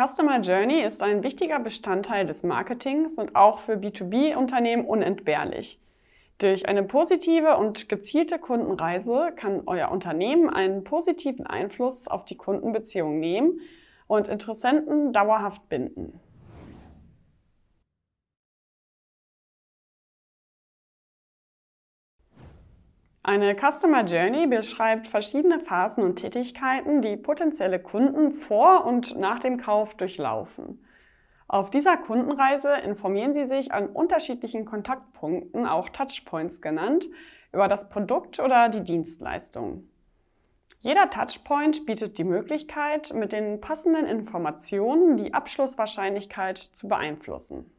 Customer Journey ist ein wichtiger Bestandteil des Marketings und auch für B2B-Unternehmen unentbehrlich. Durch eine positive und gezielte Kundenreise kann euer Unternehmen einen positiven Einfluss auf die Kundenbeziehung nehmen und Interessenten dauerhaft binden. Eine Customer Journey beschreibt verschiedene Phasen und Tätigkeiten, die potenzielle Kunden vor und nach dem Kauf durchlaufen. Auf dieser Kundenreise informieren Sie sich an unterschiedlichen Kontaktpunkten, auch Touchpoints genannt, über das Produkt oder die Dienstleistung. Jeder Touchpoint bietet die Möglichkeit, mit den passenden Informationen die Abschlusswahrscheinlichkeit zu beeinflussen.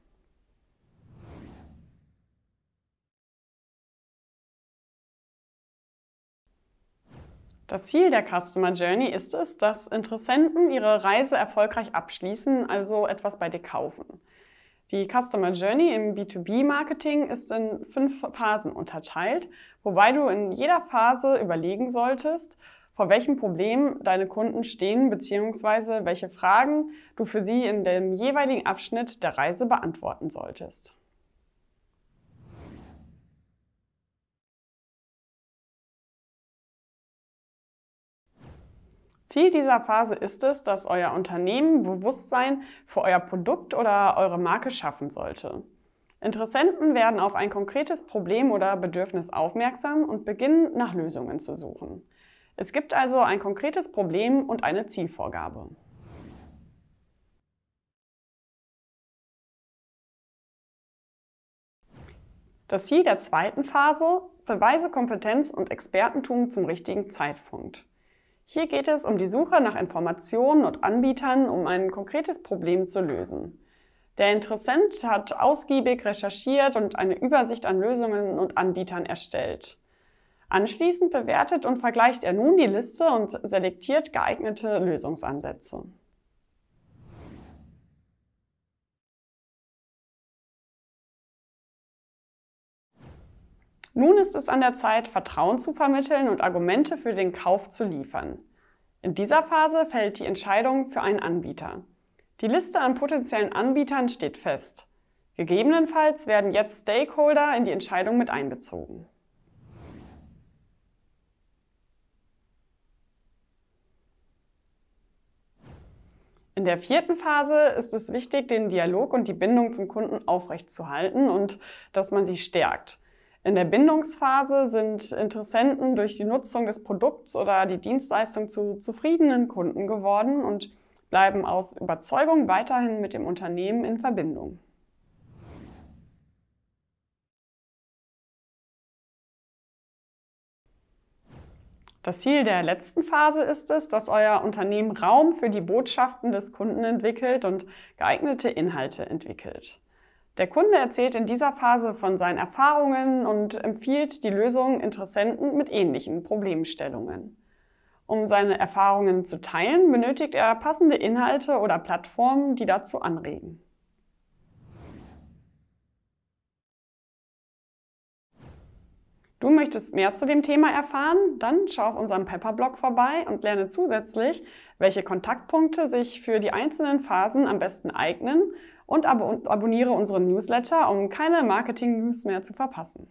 Das Ziel der Customer Journey ist es, dass Interessenten ihre Reise erfolgreich abschließen, also etwas bei dir kaufen. Die Customer Journey im B2B-Marketing ist in fünf Phasen unterteilt, wobei du in jeder Phase überlegen solltest, vor welchem Problem deine Kunden stehen bzw. welche Fragen du für sie in dem jeweiligen Abschnitt der Reise beantworten solltest. Ziel dieser Phase ist es, dass euer Unternehmen Bewusstsein für euer Produkt oder eure Marke schaffen sollte. Interessenten werden auf ein konkretes Problem oder Bedürfnis aufmerksam und beginnen nach Lösungen zu suchen. Es gibt also ein konkretes Problem und eine Zielvorgabe. Das Ziel der zweiten Phase, beweise Kompetenz und Expertentum zum richtigen Zeitpunkt. Hier geht es um die Suche nach Informationen und Anbietern, um ein konkretes Problem zu lösen. Der Interessent hat ausgiebig recherchiert und eine Übersicht an Lösungen und Anbietern erstellt. Anschließend bewertet und vergleicht er nun die Liste und selektiert geeignete Lösungsansätze. Nun ist es an der Zeit, Vertrauen zu vermitteln und Argumente für den Kauf zu liefern. In dieser Phase fällt die Entscheidung für einen Anbieter. Die Liste an potenziellen Anbietern steht fest. Gegebenenfalls werden jetzt Stakeholder in die Entscheidung mit einbezogen. In der vierten Phase ist es wichtig, den Dialog und die Bindung zum Kunden aufrechtzuerhalten und dass man sie stärkt. In der Bindungsphase sind Interessenten durch die Nutzung des Produkts oder die Dienstleistung zu zufriedenen Kunden geworden und bleiben aus Überzeugung weiterhin mit dem Unternehmen in Verbindung. Das Ziel der letzten Phase ist es, dass euer Unternehmen Raum für die Botschaften des Kunden entwickelt und geeignete Inhalte entwickelt. Der Kunde erzählt in dieser Phase von seinen Erfahrungen und empfiehlt die Lösung Interessenten mit ähnlichen Problemstellungen. Um seine Erfahrungen zu teilen, benötigt er passende Inhalte oder Plattformen, die dazu anregen. Du möchtest mehr zu dem Thema erfahren? Dann schau auf unserem Pepper-Blog vorbei und lerne zusätzlich, welche Kontaktpunkte sich für die einzelnen Phasen am besten eignen und ab abonniere unseren Newsletter, um keine Marketing-News mehr zu verpassen.